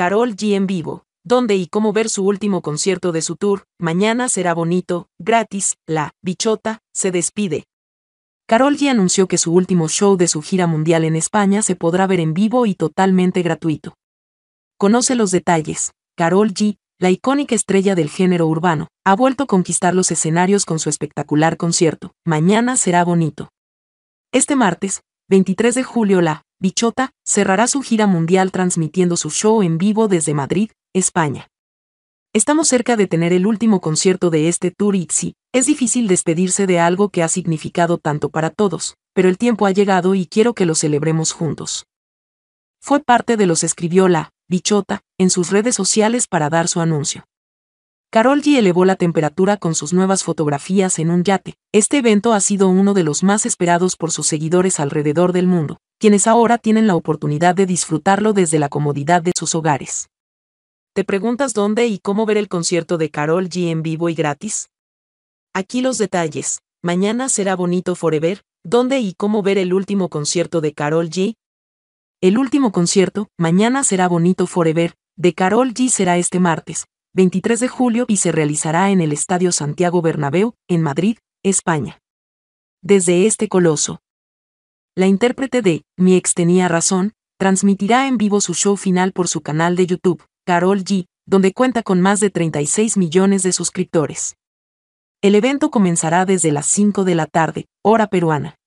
Carol G en vivo, ¿Dónde y cómo ver su último concierto de su tour, mañana será bonito, gratis, la bichota, se despide. Carol G anunció que su último show de su gira mundial en España se podrá ver en vivo y totalmente gratuito. Conoce los detalles. Carol G, la icónica estrella del género urbano, ha vuelto a conquistar los escenarios con su espectacular concierto. Mañana será bonito. Este martes, 23 de julio, la Bichota cerrará su gira mundial transmitiendo su show en vivo desde Madrid, España. Estamos cerca de tener el último concierto de este tour y es difícil despedirse de algo que ha significado tanto para todos, pero el tiempo ha llegado y quiero que lo celebremos juntos. Fue parte de los escribió la Bichota en sus redes sociales para dar su anuncio. Carol G elevó la temperatura con sus nuevas fotografías en un yate. Este evento ha sido uno de los más esperados por sus seguidores alrededor del mundo, quienes ahora tienen la oportunidad de disfrutarlo desde la comodidad de sus hogares. ¿Te preguntas dónde y cómo ver el concierto de Carol G en vivo y gratis? Aquí los detalles. Mañana será bonito forever, dónde y cómo ver el último concierto de Carol G. El último concierto, Mañana será bonito forever, de Carol G será este martes, 23 de julio y se realizará en el Estadio Santiago Bernabéu, en Madrid, España. Desde este coloso, la intérprete de Mi ex tenía razón, transmitirá en vivo su show final por su canal de YouTube, Carol G, donde cuenta con más de 36 millones de suscriptores. El evento comenzará desde las 5 de la tarde, hora peruana.